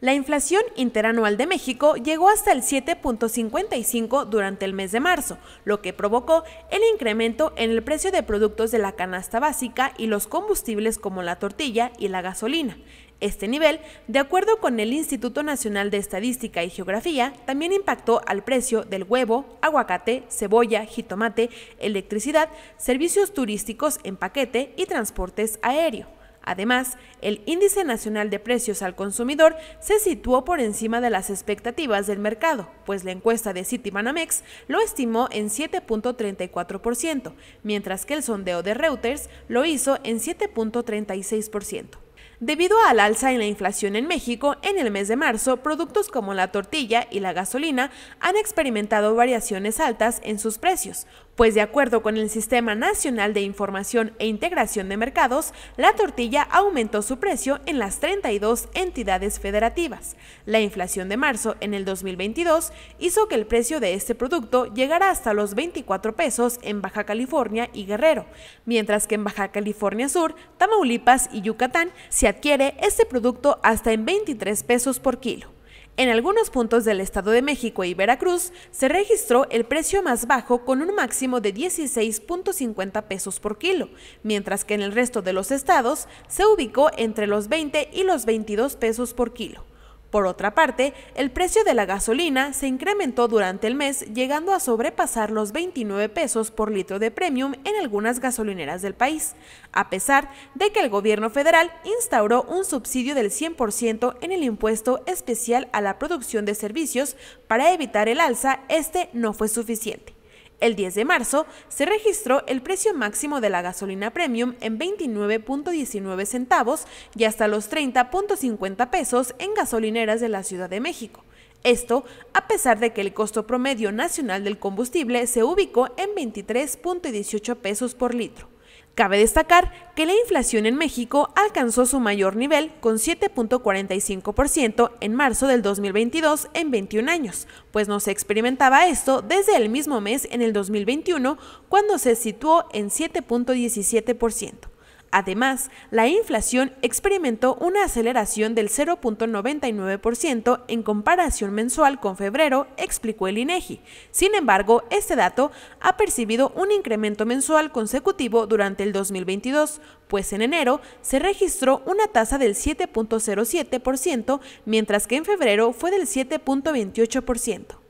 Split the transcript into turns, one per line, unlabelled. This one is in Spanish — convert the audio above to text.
La inflación interanual de México llegó hasta el 7.55 durante el mes de marzo, lo que provocó el incremento en el precio de productos de la canasta básica y los combustibles como la tortilla y la gasolina. Este nivel, de acuerdo con el Instituto Nacional de Estadística y Geografía, también impactó al precio del huevo, aguacate, cebolla, jitomate, electricidad, servicios turísticos en paquete y transportes aéreo. Además, el índice nacional de precios al consumidor se situó por encima de las expectativas del mercado, pues la encuesta de Citibanamex lo estimó en 7.34%, mientras que el sondeo de Reuters lo hizo en 7.36%. Debido al alza en la inflación en México, en el mes de marzo, productos como la tortilla y la gasolina han experimentado variaciones altas en sus precios, pues de acuerdo con el Sistema Nacional de Información e Integración de Mercados, la tortilla aumentó su precio en las 32 entidades federativas. La inflación de marzo en el 2022 hizo que el precio de este producto llegara hasta los 24 pesos en Baja California y Guerrero, mientras que en Baja California Sur, Tamaulipas y Yucatán se adquiere este producto hasta en 23 pesos por kilo. En algunos puntos del Estado de México y Veracruz se registró el precio más bajo con un máximo de 16.50 pesos por kilo, mientras que en el resto de los estados se ubicó entre los 20 y los 22 pesos por kilo. Por otra parte, el precio de la gasolina se incrementó durante el mes, llegando a sobrepasar los 29 pesos por litro de premium en algunas gasolineras del país, a pesar de que el gobierno federal instauró un subsidio del 100% en el impuesto especial a la producción de servicios para evitar el alza, este no fue suficiente. El 10 de marzo se registró el precio máximo de la gasolina premium en 29.19 centavos y hasta los 30.50 pesos en gasolineras de la Ciudad de México. Esto a pesar de que el costo promedio nacional del combustible se ubicó en 23.18 pesos por litro. Cabe destacar que la inflación en México alcanzó su mayor nivel con 7.45% en marzo del 2022 en 21 años, pues no se experimentaba esto desde el mismo mes en el 2021 cuando se situó en 7.17%. Además, la inflación experimentó una aceleración del 0.99% en comparación mensual con febrero, explicó el INEGI. Sin embargo, este dato ha percibido un incremento mensual consecutivo durante el 2022, pues en enero se registró una tasa del 7.07%, mientras que en febrero fue del 7.28%.